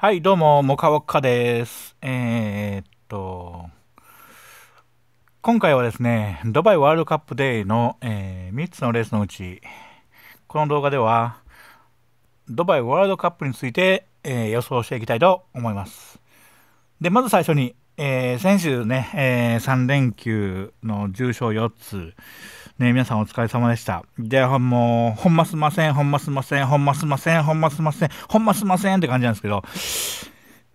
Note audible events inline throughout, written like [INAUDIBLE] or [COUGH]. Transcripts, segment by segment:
はい、どうも、モカおカです。えー、っと、今回はですね、ドバイワールドカップデーの、えー、3つのレースのうち、この動画では、ドバイワールドカップについて、えー、予想していきたいと思います。で、まず最初に、えー、先週ね、えー、3連休の重賞4つ、ね、皆さんお疲れ様でした。で、もう、ほんますません、ほんますません、ほんますません、ほんますません、ほんますませんって感じなんですけど、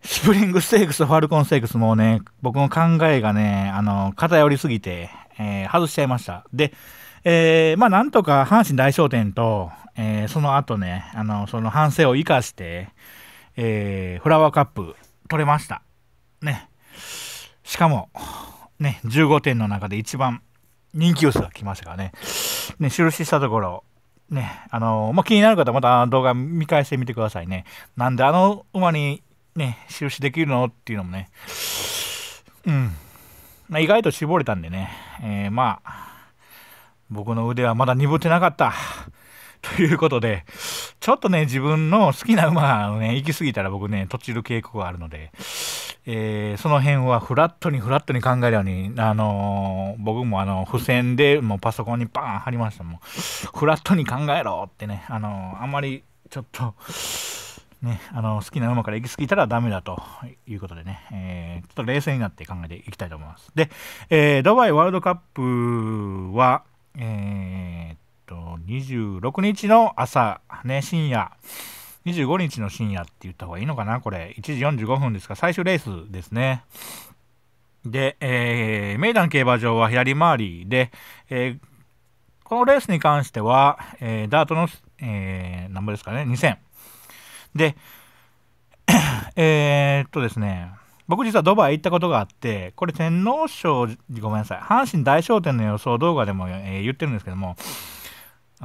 スプリングステークスファルコンステークスもね、僕の考えがね、あの、偏りすぎて、えー、外しちゃいました。で、えー、まあなんとか阪神大商店と、えー、その後ね、あの、その反省を生かして、えー、フラワーカップ取れました。ね。しかも、ね、15点の中で一番人気薄が来ましたからね、ね、印したところ、ね、あのまあ、気になる方はまた動画見返してみてくださいね。なんであの馬にね、印できるのっていうのもね、うん。まあ、意外と絞れたんでね、えー、まあ、僕の腕はまだ鈍ってなかった。ということで、ちょっとね、自分の好きな馬をね、行き過ぎたら僕ね、途中る傾向があるので、えー、その辺はフラットにフラットに考えるように、あのー、僕もあの付箋でもうパソコンにバーン貼りましたもん。フラットに考えろってね、あのー、あんまりちょっと、ね、あの好きな馬から行き過ぎたらダメだということでね、えー、ちょっと冷静になって考えていきたいと思います。で、えー、ドバイワールドカップは、えー、っと26日の朝、ね、深夜、25日の深夜って言った方がいいのかな、これ、1時45分ですか、最終レースですね。で、えー、メイダン競馬場は左回りで、えー、このレースに関しては、えー、ダートの、えー、何ですかね、2000。で、[COUGHS] えー、っとですね、僕実はドバイ行ったことがあって、これ天皇賞、ごめんなさい、阪神大賞典の予想動画でも、えー、言ってるんですけども、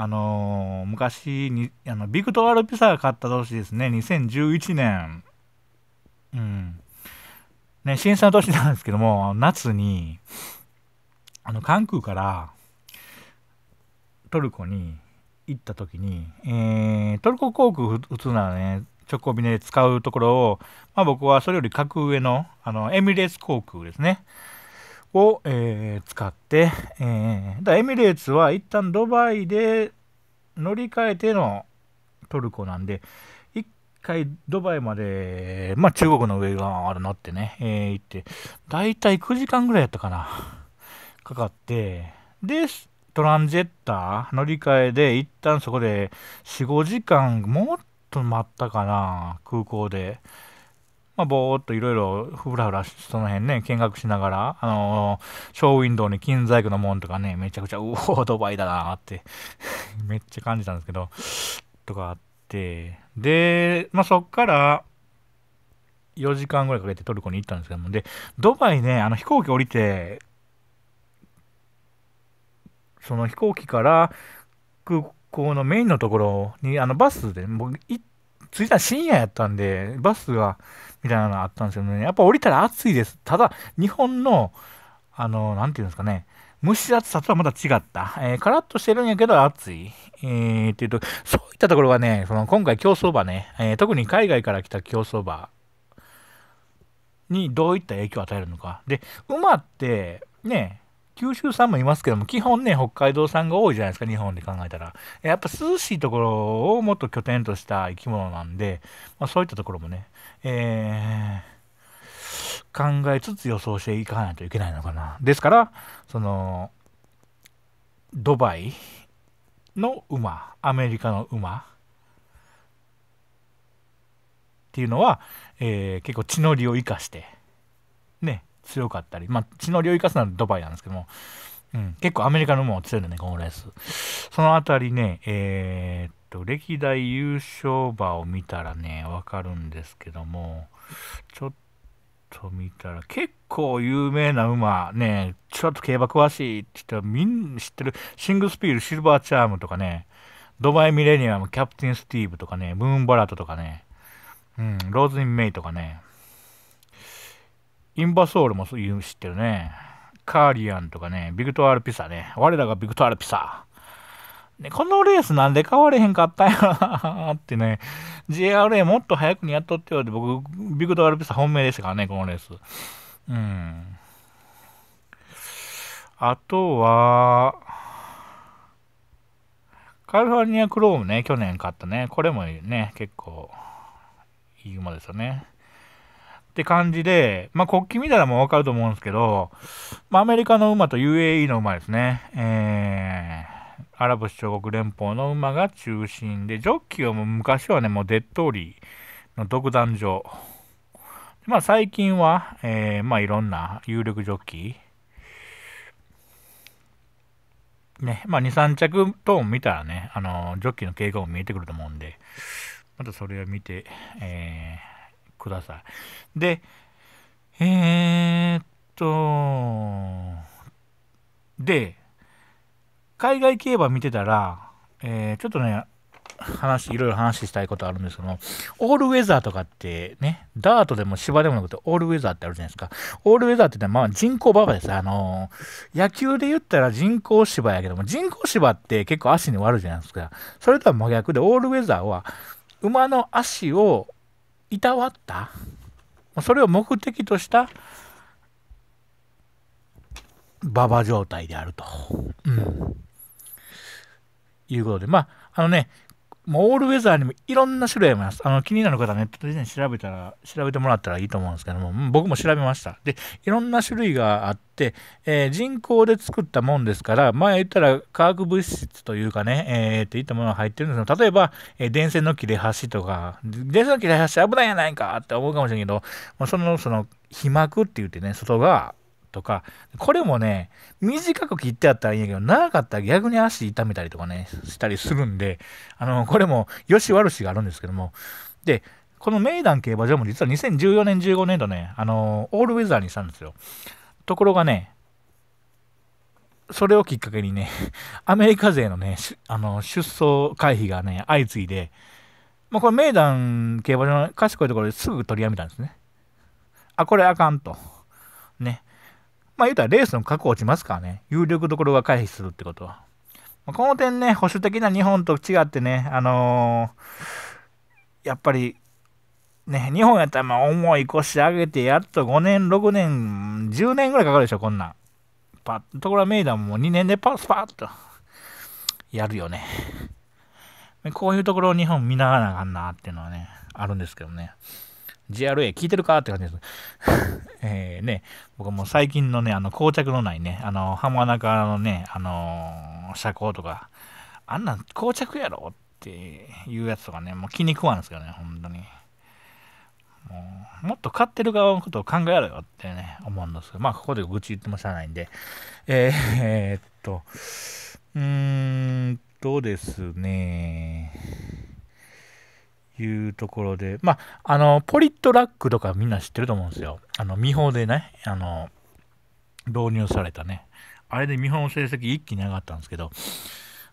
あのー、昔にあの、ビクトワル・ピサが買った年ですね、2011年、うん、ね、震災の年なんですけども、夏に、あの、関空からトルコに行った時に、えー、トルコ航空普通ならね、直行便で使うところを、まあ、僕はそれより格上の、あの、エミレーツ航空ですね。を、えー、使って、えー、だエミレーツは一旦ドバイで乗り換えてのトルコなんで、一回ドバイまで、まあ、中国の上があるなってね、えー、行って、だいたい9時間ぐらいやったかな、かかって、で、トランジェッター乗り換えで、一旦そこで4、5時間、もっと待ったかな、空港で。まあ、ぼーっといろいろふらふらその辺ね、見学しながら、あのー、ショーウィンドウに金細工の門とかね、めちゃくちゃ、うおドバイだなって [LAUGHS] めっちゃ感じたんですけど、とかあって、で、まあ、そっから、4時間ぐらいかけてトルコに行ったんですけども、で、ドバイね、あの飛行機降りて、その飛行機から空港のメインのところにあのバスで行っ着いた深夜やったんで、バスが、みたいなのあったんですけどね、やっぱ降りたら暑いです。ただ、日本の、あの、なんていうんですかね、蒸し暑さとはまた違った。えー、カラッとしてるんやけど暑い。えー、っていうと、そういったところがね、その今回競走馬ね、えー、特に海外から来た競走馬にどういった影響を与えるのか。で、馬って、ね、九州産もいますけども、基本ね、北海道産が多いじゃないですか、日本で考えたら。やっぱ涼しいところをもっと拠点とした生き物なんで、まあ、そういったところもね、えー、考えつつ予想していかないといけないのかな。ですから、その、ドバイの馬、アメリカの馬、っていうのは、えー、結構地の利を生かして、強かったり、まあ、血の量生かすなはドバイなんですけども、うん、結構アメリカのも強いのね、このレース。そのあたりね、えー、っと、歴代優勝馬を見たらね、わかるんですけども、ちょっと見たら、結構有名な馬、ね、ちょっと競馬詳しいって言ったら、みんな知ってる、シングスピール、シルバーチャームとかね、ドバイミレニアム、キャプテンスティーブとかね、ムーンバラットとかね、うん、ローズイン・メイとかね、インバソールもそういう知ってるね。カーリアンとかね、ビクトアルピサね。我らがビクトアルピサ。ね、このレースなんで変われへんかったんやなってね、JRA もっと早くにやっとってよって僕、ビクトアルピサ本命でしたからね、このレース。うん。あとは、カリフォルニアクロームね、去年買ったね。これもね、結構いい馬ですよね。って感じで、まあ、国旗見たらもうわかると思うんですけど、まあ、アメリカの馬と UAE の馬ですね、えー、アラブ首長国連邦の馬が中心で、ジョッキーはもう昔はね、もうデッドーリーの独壇場。まあ、最近は、えー、まあ、いろんな有力ジョッキー、ね、まあ、2、3着と見たらね、あの、ジョッキーの経過も見えてくると思うんで、またそれを見て、えーください。で、えー、っと、で、海外競馬見てたら、えー、ちょっとね、話、いろいろ話したいことあるんですけども、オールウェザーとかってね、ダートでも芝でもなくて、オールウェザーってあるじゃないですか。オールウェザーってまあ人工馬場です。あのー、野球で言ったら人工芝やけども、人工芝って結構足に悪いじゃないですか。それとは真逆で、オールウェザーは、馬の足をいたわったそれを目的とした馬場状態であると、うん、いうことでまああのねもうオールウェザーにもいろんな種類あります。あの気になる方はネットで、調べたら、調べてもらったらいいと思うんですけども、僕も調べました。で、いろんな種類があって、えー、人工で作ったもんですから、前言ったら化学物質というかね、えー、っていったものが入ってるんですが、例えば、えー、電線の切れ端とか、電線の切れ端危ないやないかって思うかもしれんけど、まあ、その、その、被膜って言ってね、外側、とか、これもね、短く切ってあったらいいんやけど、長かったら逆に足痛めたりとかね、したりするんで、あの、これも良し悪しがあるんですけども、で、このメイダン競馬場も実は2014年、15年度ね、あの、オールウェザーにしたんですよ。ところがね、それをきっかけにね、[LAUGHS] アメリカ勢のね、あの出走回避がね、相次いで、まあ、これ、メイダン競馬場の賢いところですぐ取りやめたんですね。あ、これあかんと。ね。まあ言うたらレースの核落ちますからね、有力どころが回避するってことは。まあ、この点ね、保守的な日本と違ってね、あのー、やっぱり、ね、日本やったらまあ重い腰上げて、やっと5年、6年、10年ぐらいかかるでしょ、こんなん。パッところはメイダーもう2年でパスパッとやるよね。こういうところを日本見ながらあかんなっていうのはね、あるんですけどね。JRA 聞いてるかって感じです。[LAUGHS] えーね、僕も最近のね、あの、膠着のないね、あの、浜中のね、あのー、車高とか、あんな膠着やろっていうやつとかね、もう気に食わんですけどね、本当に。もうもっと買ってる側のことを考えろよってね、思うんですけど、まあ、ここで愚痴言ってもしゃあないんで、えー、えー、っと、うーんとですね、いうところで、まあ、あの、ポリットラックとかみんな知ってると思うんですよ。あの、見本でね、あの、導入されたね。あれで見本の成績一気に上がったんですけど、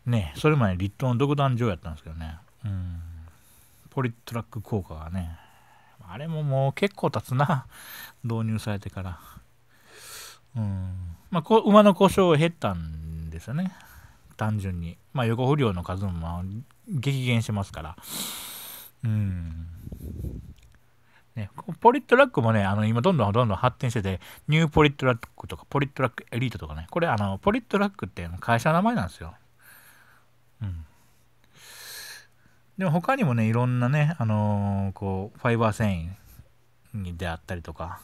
ね、それまで立冬の独壇場やったんですけどね、うん、ポリトラック効果がね、あれももう結構経つな、導入されてから。うん、まあ、こ馬の故障を減ったんですよね、単純に。まあ、横不良の数も激減してますから。うんね、ポリットラックもね、あの今どんどんどんどん発展してて、ニューポリットラックとか、ポリットラックエリートとかね、これあの、ポリットラックって会社の名前なんですよ。うん。でも他にもね、いろんなね、あのー、こう、ファイバー繊維であったりとか、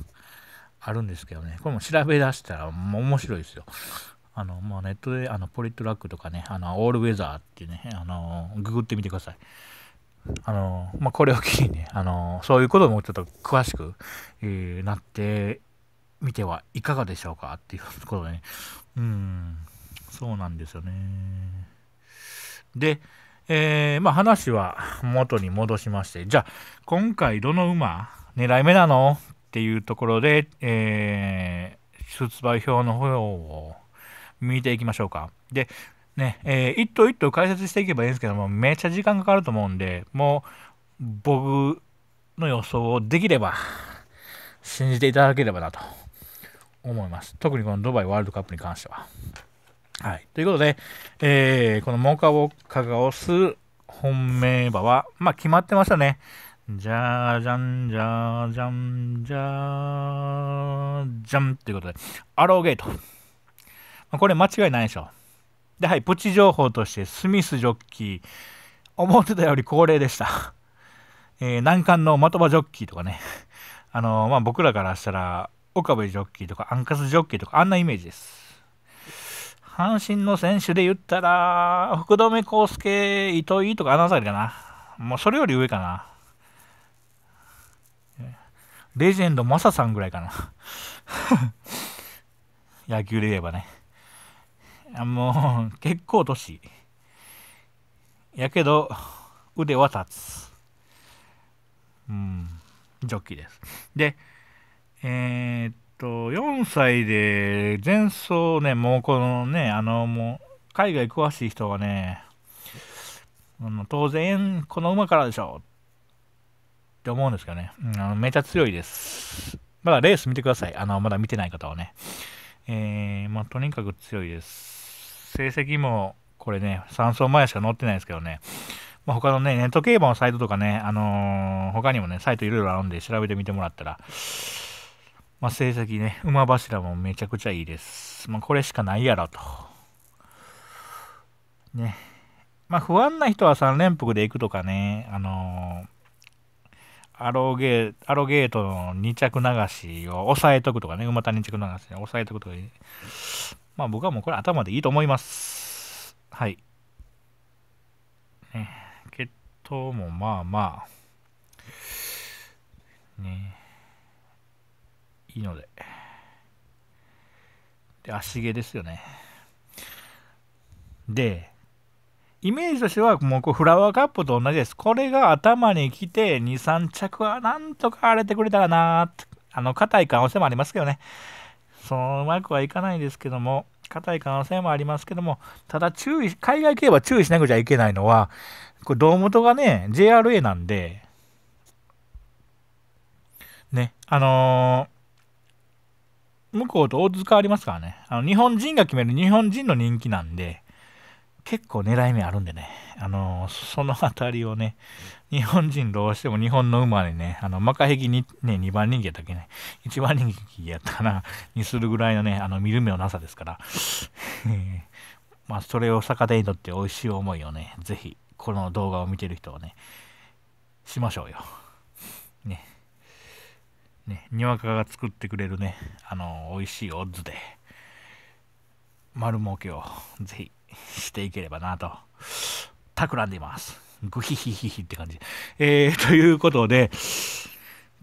あるんですけどね、これも調べ出したらもう面白いですよ。あの、まあ、ネットであのポリットラックとかね、あの、オールウェザーっていうね、あのー、ググってみてください。あの、まあ、これを機にね、あの、そういうこともちょっと詳しく、えー、なってみてはいかがでしょうかっていうことでね。うん、そうなんですよね。で、えー、まあ、話は元に戻しまして、じゃあ、今回どの馬狙い目なのっていうところで、えー、出馬表の方を見ていきましょうか。で、ね、えー、一頭一頭解説していけばいいんですけども、めっちゃ時間かかると思うんで、もう、僕の予想をできれば、信じていただければなと思います。特にこのドバイワールドカップに関しては。はい。ということで、えー、このモカボカが押す本命馬は、まあ、決まってましたね。じゃじゃんじゃーじゃんじゃーじゃんということで、アローゲート。これ間違いないでしょ。で、はい、プチ情報として、スミスジョッキー、思ってたより高齢でした。[LAUGHS] えー、難関の的場ジョッキーとかね、[LAUGHS] あのー、まあ、僕らからしたら、岡部ジョッキーとか、アンカスジョッキーとか、あんなイメージです。阪神の選手で言ったら、福留康介、糸井とか、あの辺りかな。もうそれより上かな。レジェンド、マサさんぐらいかな。[LAUGHS] 野球で言えばね。もう、結構年。やけど、腕は立つ。うん、ジョッキーです。で、えー、っと、4歳で前走ね、もうこのね、あの、もう、海外詳しい人はね、あの当然、この馬からでしょって思うんですけどね、うんあの、めちゃ強いです。まだレース見てください。あの、まだ見てない方はね。えー、まあ、とにかく強いです。成績もこれね、3走前しか載ってないですけどね、まあ、他のね、ネット競馬のサイトとかね、あのー、他にもね、サイトいろいろあるんで調べてみてもらったら、まあ、成績ね、馬柱もめちゃくちゃいいです。まあ、これしかないやろと。ね。まあ、不安な人は3連複で行くとかね、あのー、アロゲーアロゲートの2着流しを抑えとくとかね、馬田2着流しを抑えとくとか、まあ僕はもうこれ頭でいいと思います。はい。ね、決闘もまあまあ、ね、いいので。で、足毛ですよね。で、イメージとしてはもうこうフラワーカップと同じです。これが頭に来て2、3着はなんとか荒れてくれたらなあの硬い可能性もありますけどね。そのうまくはいかないですけども、硬い可能性もありますけども、ただ注意、海外競馬注意しなくちゃいけないのは、これ、堂元がね、JRA なんで、ね、あのー、向こうと大津変わりますからね、あの日本人が決める日本人の人気なんで、結構狙い目あるんでね、あのー、その辺りをね、日本人どうしても日本の馬でね、あの、マカヘギに、ね、2番人気やったっけね、1番人気やったかな、にするぐらいのね、あの、見る目のなさですから、[LAUGHS] まあ、それを逆手にとって美味しい思いをね、ぜひ、この動画を見てる人はね、しましょうよ。ね。ね、にわかが作ってくれるね、あの、美味しいオッズで、丸儲けをぜひしていければなと、企んでいます。グヒヒヒヒって感じ。えー、[LAUGHS] ということで、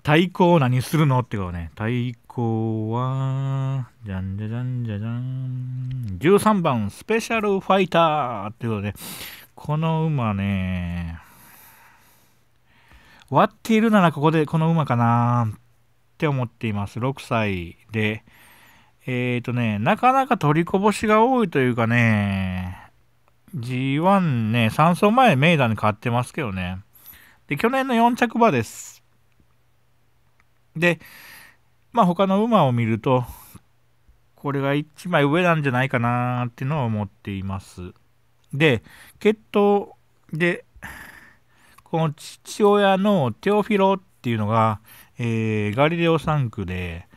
対抗何するのってことね。対抗は、じゃんじゃじゃんじゃじゃん。13番、スペシャルファイターってことで、この馬ね、割っているならここでこの馬かなって思っています。6歳で。えっ、ー、とね、なかなか取りこぼしが多いというかね、G1 ね、3走前メイダーにわってますけどね。で、去年の4着馬です。で、まあ他の馬を見ると、これが1枚上なんじゃないかなっていうのは思っています。で、血統で、この父親のテオフィロっていうのが、えー、ガリレオ3区で、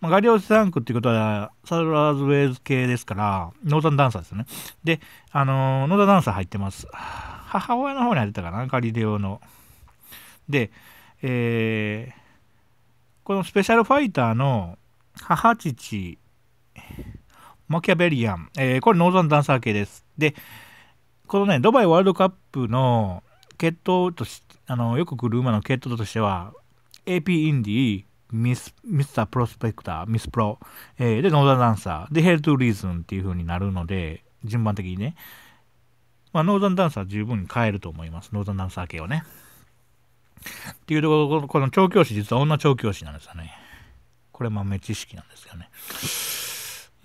まあ、ガリオスタンクっていうことは、サルラーズウェイズ系ですから、ノーザンダンサーですよね。で、あのー、ノーザンダンサー入ってます。母親の方に入ってたかな、ガリレオの。で、えー、このスペシャルファイターの母父、マキャベリアン、えー、これノーザンダンサー系です。で、このね、ドバイワールドカップの血統とし、あの、よく来る馬の血統としては、AP インディー、ミス、ミスタープロスペクター、ミスプロ、えー、で、ノーザンダンサー、で、ヘルトゥーリーズンっていう風になるので、順番的にね、まあ、ノーザンダンサー十分に変えると思います。ノーザンダンサー系をね。っていうところ、この調教師、実は女調教師なんですよね。これ豆知識なんですよね。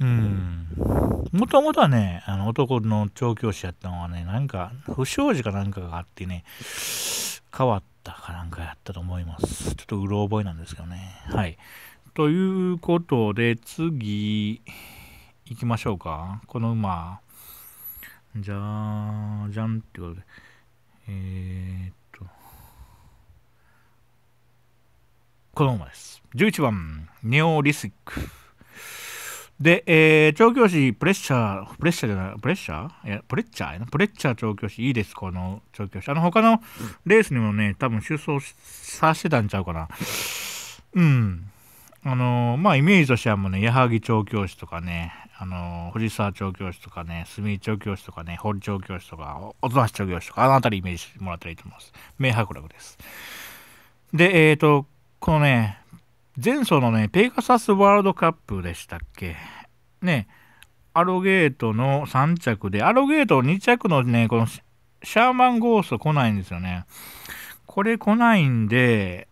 うん。もともとはね、あの男の調教師やったのはね、なんか、不祥事かなんかがあってね、変わっったかなんかやったと思います。ちょっとうろ覚えなんですけどね。はい。ということで、次、行きましょうか。この馬。じゃーじゃんってことで。えー、っと。この馬です。11番、ネオリスック。で、えー、調教師、プレッシャー、プレッシャーじゃない、プレッシャーいや、プレッチャープレッチャー調教師、いいです、この調教師。あの、他のレースにもね、多分、出走させてたんちゃうかな。うん。あのー、まあ、イメージとしてはもうね、矢作調教師とかね、あのー、藤沢調教師とかね、住井調教師とかね、堀調教師とか、音橋調教師とか、あの辺りイメージしてもらったらいいと思います。明白楽です。で、えっ、と、このね、前走のね、ペガサスワールドカップでしたっけね、アロゲートの3着で、アロゲート2着のね、このシャーマンゴースト来ないんですよね。これ来ないんで、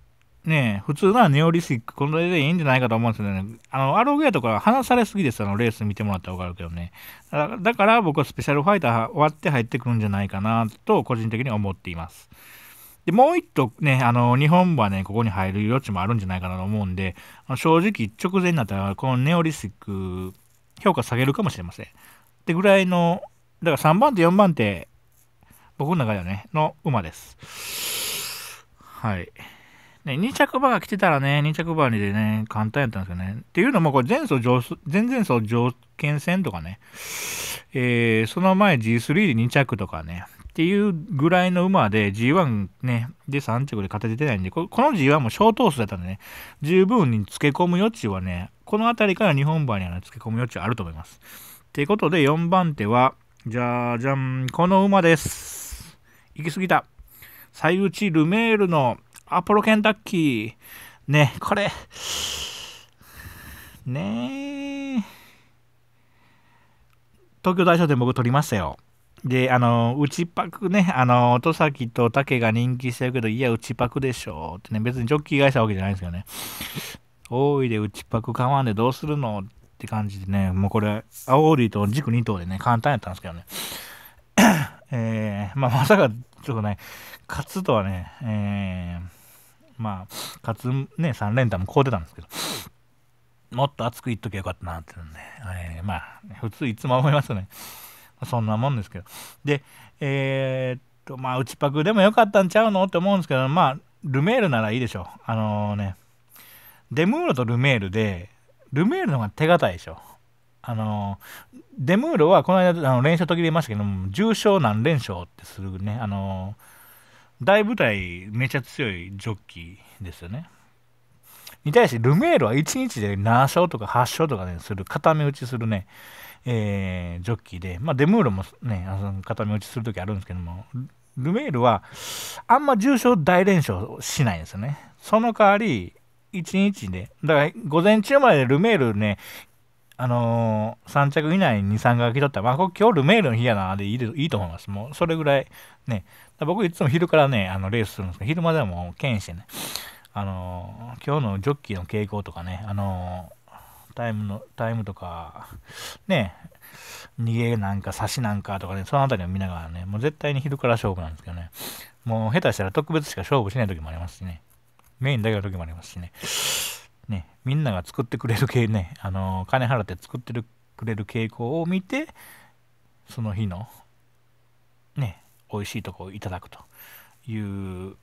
ね、普通ならネオリスティック、これでいいんじゃないかと思うんですけどね、あの、アロゲートから離されすぎです、あの、レース見てもらったら分かるけどね。だから僕はスペシャルファイター終わって入ってくるんじゃないかなと、個人的には思っています。で、もう一頭ね、あの、日本はね、ここに入る余地もあるんじゃないかなと思うんで、正直直前になったら、このネオリスク、評価下げるかもしれません。ってぐらいの、だから3番手、4番手、僕の中ではね、の馬です。はい。ね、2着馬が来てたらね、2着馬にでね、簡単やったんですよね。っていうのも、これ前走上、前々走条件戦とかね、えー、その前 G3 で2着とかね、っていうぐらいの馬で G1 ね、で3着で勝ててないんで、この G1 も小ー数だったんでね、十分につけ込む余地はね、この辺りから日本馬には、ね、つけ込む余地はあると思います。ってことで4番手は、じゃじゃん、この馬です。行き過ぎた。最内ルメールのアポロケンタッキー。ね、これ。ねえ。東京大賞店僕取りましたよ。で、あの、内パクね、あの、音崎と竹が人気してるけど、いや、内パクでしょってね、別にジョッキー会社わけじゃないんですよね。大いで内パク買わんでどうするのって感じでね、もうこれ、青リと軸2頭でね、簡単やったんですけどね。[COUGHS] えー、まあ、まさか、ちょっとね、勝つとはね、えー、まあ、勝つね、3連単もこうてたんですけど、もっと熱く言っときゃよかったなってね、えー、まあ、普通いつも思いますよね。そんなもんですけど。で、えー、っと、まあ、内パクでもよかったんちゃうのって思うんですけど、まあ、ルメールならいいでしょ。あのー、ね、デムーロとルメールで、ルメールの方が手堅いでしょ。あのー、デムーロはこの間あの連勝途切れましたけども、重賞何連勝ってするね、あのー、大舞台めちゃ強いジョッキーですよね。に対してルメールは1日で7勝とか8勝とかね、する、固め打ちするね、えー、ジョッキーで、まあ、デムーロもね、固め打ちするときあるんですけども、ルメールはあんま重賞大連勝しないんですよね。その代わり、1日で、だから午前中までルメールね、あのー、3着以内に23回来とったら、まあ、今日ルメールの日やな、でいいいいと思います。もうそれぐらいね、僕いつも昼からね、あのレースするんですけど、昼間でも剣してね、あの今日のジョッキーの傾向とかね、あのタイムの、タイムとか、ね、逃げなんか差しなんかとかね、そのあたりを見ながらね、もう絶対に昼から勝負なんですけどね、もう下手したら特別しか勝負しない時もありますしね、メインだけの時もありますしね、ね、みんなが作ってくれる系ね、あの金払って作ってくれる傾向を見て、その日の、ね、美味しいとこをいただくという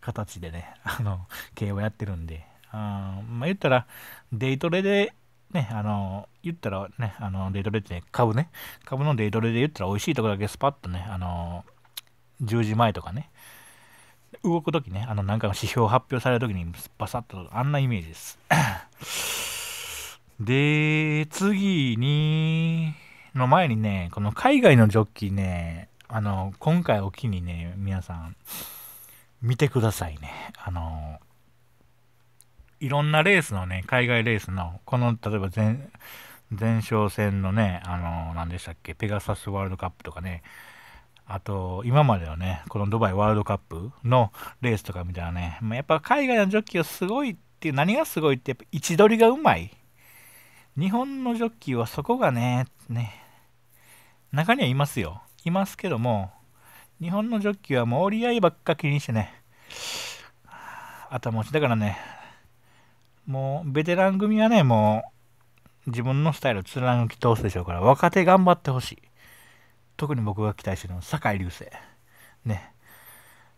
形でね、[LAUGHS] あの、経営をやってるんで、あまあ、言ったら、デイトレで、ね、あの、言ったらね、あの、デイトレって株ね、株のデイトレで言ったら美味しいとこだけスパッとね、あの、10時前とかね、動くときね、あの、なんかの指標発表されるときに、バサッと、あんなイメージです。[COUGHS] で、次に、の前にね、この海外のジョッキーね、あの、今回を機にね、皆さん、見てくださいね。あのいろんなレースのね、海外レースの、この、例えば前、前哨戦のね、あの何でしたっけ、ペガサスワールドカップとかね、あと、今までのね、このドバイワールドカップのレースとかみたいなね、まあ、やっぱ海外のジョッキーはすごいっていう、何がすごいって、やっぱ位置取りがうまい。日本のジョッキーはそこがね、ね、中にはいますよ。いますけども、日本のジョッキーはもう折り合いばっか気にしてね、頭持ちだからね、もうベテラン組はね、もう自分のスタイルを貫き通すでしょうから、若手頑張ってほしい。特に僕が期待してるのは酒井流星。ね。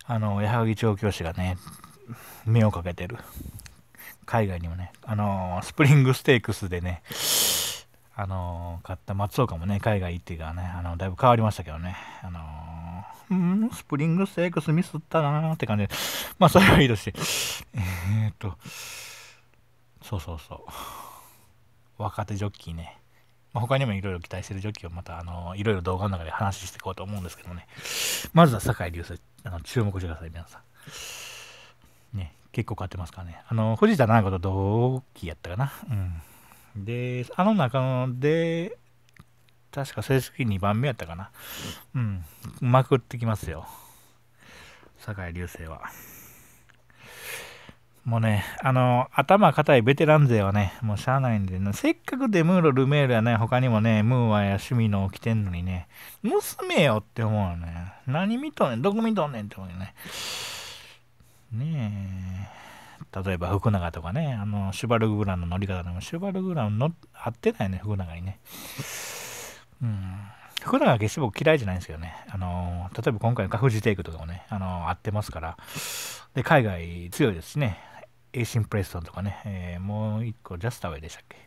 あの、矢作調教師がね、目をかけてる。海外にもね、あのスプリングステークスでね、あの買った松岡もね、海外行ってからね、あのだいぶ変わりましたけどね、あのうん、スプリングセークスミスったなーって感じで、まあ、それはいいすしえー、っと、そうそうそう、若手ジョッキーね、まあ、他にもいろいろ期待してるジョッキーをまた、あのいろいろ動画の中で話していこうと思うんですけどね、まずは酒井隆星、あの注目してください、皆さん。ね、結構買ってますからね、あの藤田奈々子と同期やったかな。うんで、あの中ので、確か正式2番目やったかな。うん、まくってきますよ。酒井流星は。もうね、あの、頭固いベテラン勢はね、もうしゃあないんで、ね、せっかくデムーロ、ルメールやね、他にもね、ムーアや趣味のきてんのにね、娘よって思うよね。何見とんねん、どこ見とんねんって思うよね。ねえ。例えば福永とかね、あの、シュバルグランの乗り方でも、シュバルグランの合ってないね、福永にね。うん。福永は決して僕嫌いじゃないんですけどね。あの、例えば今回のカフジテイクとかもね、あの、合ってますから。で、海外強いですしね。エイシン・プレストンとかね、えー、もう一個、ジャスタウェイでしたっけ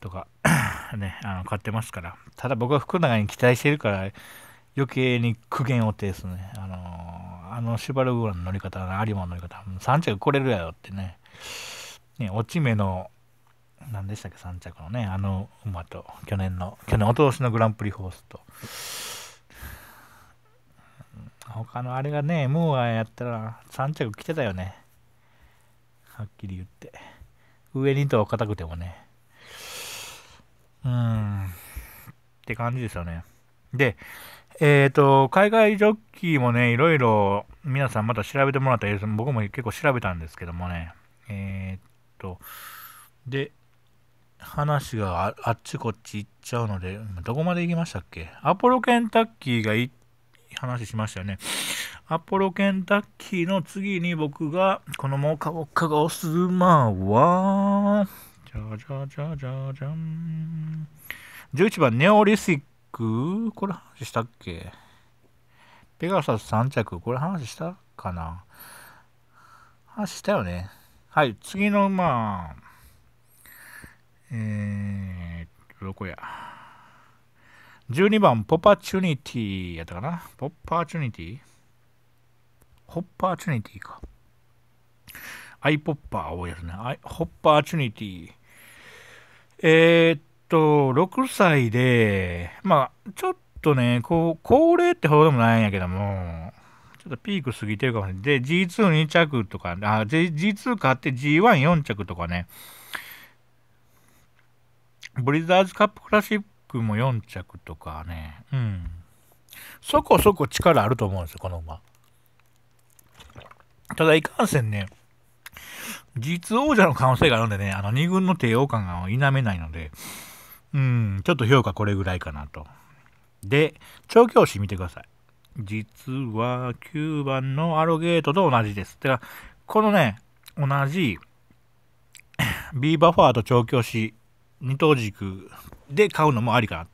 とか、[COUGHS] ね、あの、買ってますから。ただ僕は福永に期待してるから、余計に苦言を呈すね。あのあの、バルグランの乗り方、有馬の乗り方、3着来れるやろってね、ね、落ち目の、何でしたっけ、3着のね、あの馬と、去年の、去年、おととしのグランプリホースと、他のあれがね、ムーアやったら3着来てたよね。はっきり言って。上にとは硬くてもね。うーん。って感じですよね。で、えっ、ー、と、海外ジョッキーもね、いろいろ皆さんまた調べてもらったり、僕も結構調べたんですけどもね、えっ、ー、と、で、話があっちこっち行っちゃうので、どこまで行きましたっけアポロケンタッキーがい話しましたよね。アポロケンタッキーの次に僕が、このモカモカがおすまは、じゃじゃじゃじゃじゃん。11番、ネオリシッ着これ話したっけペガサス3着これ話したかな話したよね。はい、次の、まあ、えー、どこや。12番、ポッパチュニティやったかなポッパーチュニティホッパーチュニティか。アイポッパーをやるね。アイホッパーチュニティ。えー、っと、6歳で、まあ、ちょっとね、こう、高齢ってほどでもないんやけども、ちょっとピーク過ぎてるかもしれない。で、G22 着とか、あ、G2 買って G14 着とかね、ブリザーズカップクラシックも4着とかね、うん。そこそこ力あると思うんですよ、この馬。ただ、いかんせんね、実王者の可能性があるんでね、あの2軍の帝王感が否めないので、うん、ちょっと評価これぐらいかなと。で、調教師見てください。実は9番のアロゲートと同じです。てか、このね、同じ B [LAUGHS] バファーと調教師、二等軸で買うのもありか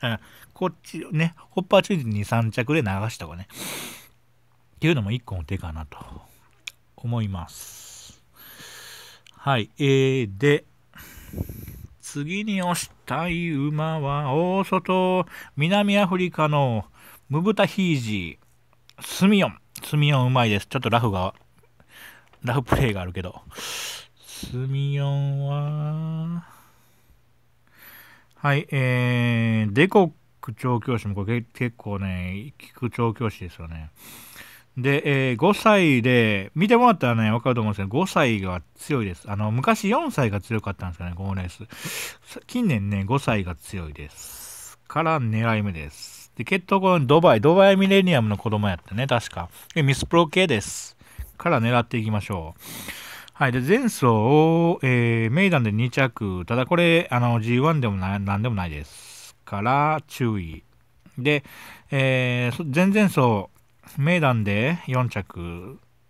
なと。こっちね、ホッパーチューズに3着で流した方がね。っていうのも1個の手かなと思います。はい。えー、で、次に押したい馬は大外、南アフリカのムブタヒージー、スミヨン。スミヨンうまいです。ちょっとラフが、ラフプレイがあるけど。スミヨンは、はい、えー、デコック調教師もこれ結構ね、聞く調教師ですよね。で、えー、5歳で、見てもらったらね、わかると思うんですけど、5歳が強いです。あの、昔4歳が強かったんですかね、このレース。近年ね、5歳が強いです。から狙い目です。で、結闘後のドバイ、ドバイミレニアムの子供やったね、確か。え、ミスプロ系です。から狙っていきましょう。はい。で、前走を、えー、メイダンで2着。ただこれ、あの、G1 でもな、なんでもないです。から、注意。で、えー、前々走、名団で4着、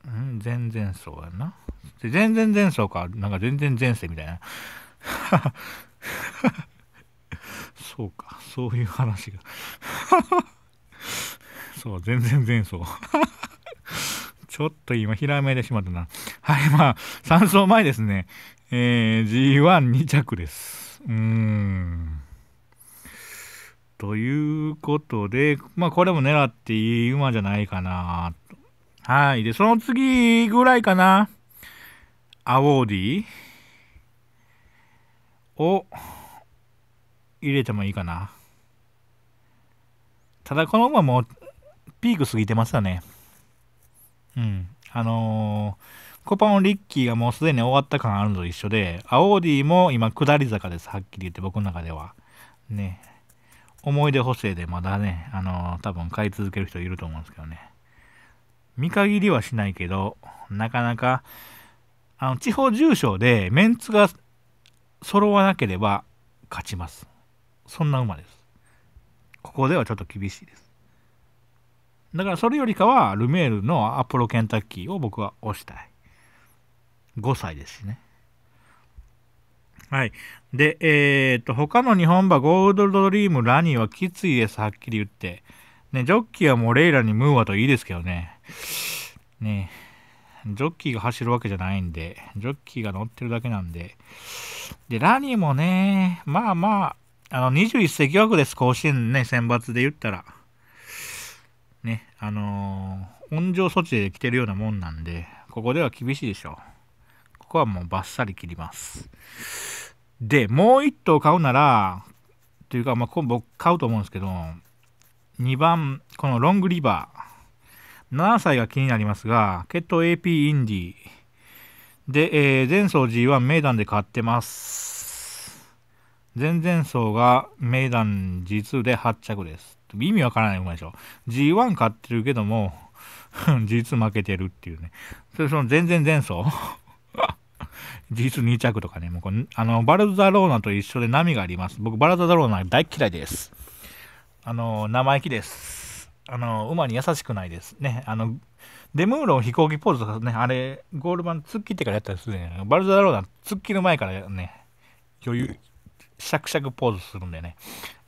ん然そうやな。全然前走か、なんか全然前世みたいな。[LAUGHS] そうか、そういう話が。[LAUGHS] そう、全然前走。[LAUGHS] ちょっと今、ひらめいてしまったな。はい、まあ、3走前ですね。えー、G12 着です。うーん。ということで、まあ、これも狙っていい馬じゃないかなと。はい。で、その次ぐらいかな。アウォーディを入れてもいいかな。ただ、この馬もピーク過ぎてましたね。うん。あのー、コパンリッキーがもうすでに終わった感あるのと一緒で、アウォーディも今下り坂です。はっきり言って僕の中では。ね。思い出補正でまだね、あのー、多分買い続ける人いると思うんですけどね。見限りはしないけど、なかなか、あの、地方住所でメンツが揃わなければ勝ちます。そんな馬です。ここではちょっと厳しいです。だからそれよりかは、ルメールのアポロケンタッキーを僕は押したい。5歳ですしね。はい。で、えー、っと、他の日本馬、ゴールドドリーム、ラニーはきついです、はっきり言って。ね、ジョッキーはもうレイラにムーアといいですけどね。ねジョッキーが走るわけじゃないんで、ジョッキーが乗ってるだけなんで。で、ラニーもね、まあまあ、あの、21世紀枠です、甲子園ね、選抜で言ったら。ね、あのー、温情措置で来てるようなもんなんで、ここでは厳しいでしょう。ここはもうバッサリ切ります。でもう1頭買うならというか、まあ、今僕買うと思うんですけど2番このロングリバー7歳が気になりますが血統 AP インディで、えー、前走 G1 名段で買ってます前々走が名段 G2 で8着です意味わからないんでしょ G1 買ってるけども G2 [LAUGHS] 負けてるっていうねそれその全然前走 G2 着とかね、もうこあのバルザローナと一緒で波があります。僕、バルザローナ大嫌いです。あの、生意気です。あの、馬に優しくないです。ね、あの、デムーロン飛行機ポーズとかね、あれ、ゴール板突っ切ってからやったりするんやね。バルザローナ突っ切る前からね、余裕、シャクシャクポーズするんでね、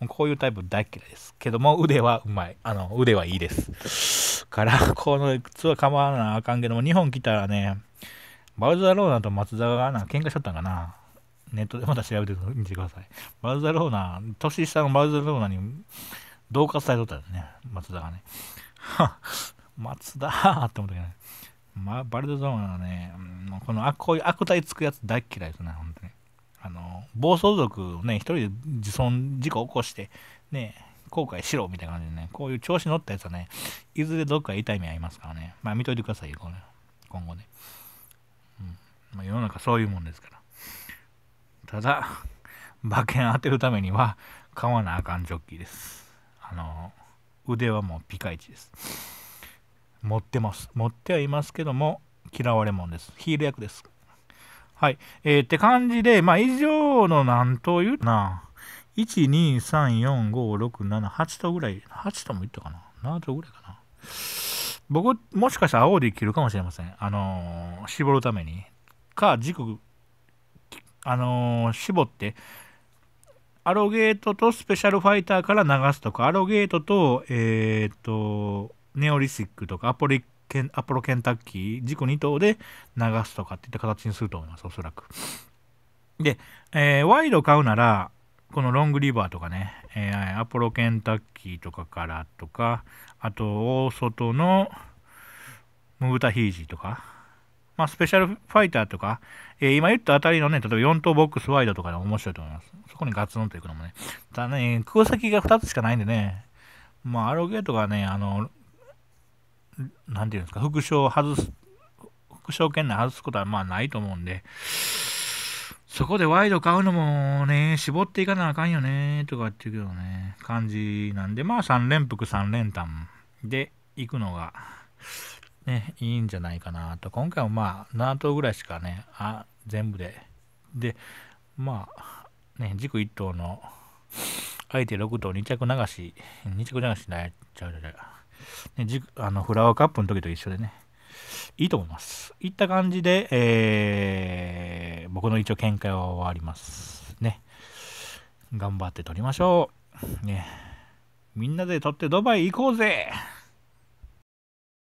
もうこういうタイプ大嫌いです。けども、腕はうまい。あの、腕はいいです。から、この靴は構わなあかんけども、日本来たらね、バルザローナと松田がな、喧嘩しちゃったんかな。ネットで [LAUGHS] また調べてみてください。バルザローナ、年下のバルザローナに同喝されとったすね、松田がね。松田ーって思ったけどね。まあ、バルザローナはね、うん、このこういう悪態つくやつ大嫌いですね、本当に。あの、暴走族をね、一人で自損事故を起こして、ね、後悔しろみたいな感じでね、こういう調子乗ったやつはね、いずれどっか痛い目合いますからね。まあ見といてくださいよ、これ、今後ね。まあ、世の中そういうもんですから。ただ、馬券当てるためには買わなあかんジョッキーです。あの、腕はもうピカイチです。持ってます。持ってはいますけども、嫌われもんです。ヒール役です。はい。えー、って感じで、まあ、以上の何と言うな。1、2、3、4、5、6、7、8頭ぐらい。8頭もいったかな ?7 頭ぐらいかな。僕、もしかしたら青で切るかもしれません。あのー、絞るために。か軸、あのー、絞ってアロゲートとスペシャルファイターから流すとかアロゲートと,、えーと、ネオリシックとかアポリケンアポロケンタッキー軸2頭で流すとかっていった形にすると思いますおそらく。で、えー、ワイド買うならこのロングリバーとかね、えー、アポロケンタッキーとかからとかあと大外のムータヒージーとかまあ、スペシャルファイターとか、えー、今言ったあたりのね、例えば4等ボックスワイドとかで面白いと思います。そこにガツンと行くのもね。ただね、空席が2つしかないんでね、まあ、アロゲートがね、あの、なんていうんですか、副賞を外す、副賞圏内外すことはまあないと思うんで、そこでワイド買うのもね、絞っていかなあかんよね、とかっていうけどね、感じなんで、まあ3連複3連単で行くのが、ね、いいんじゃないかなと。今回もまあ、7頭ぐらいしかね、あ全部で。で、まあ、ね、軸1頭の相手6頭2着流し、2着流しなっちゃうじゃね、軸あのフラワーカップの時と一緒でね、いいと思います。いった感じで、えー、僕の一応見解は終わりますね。頑張って撮りましょう。ね。みんなで撮ってドバイ行こうぜ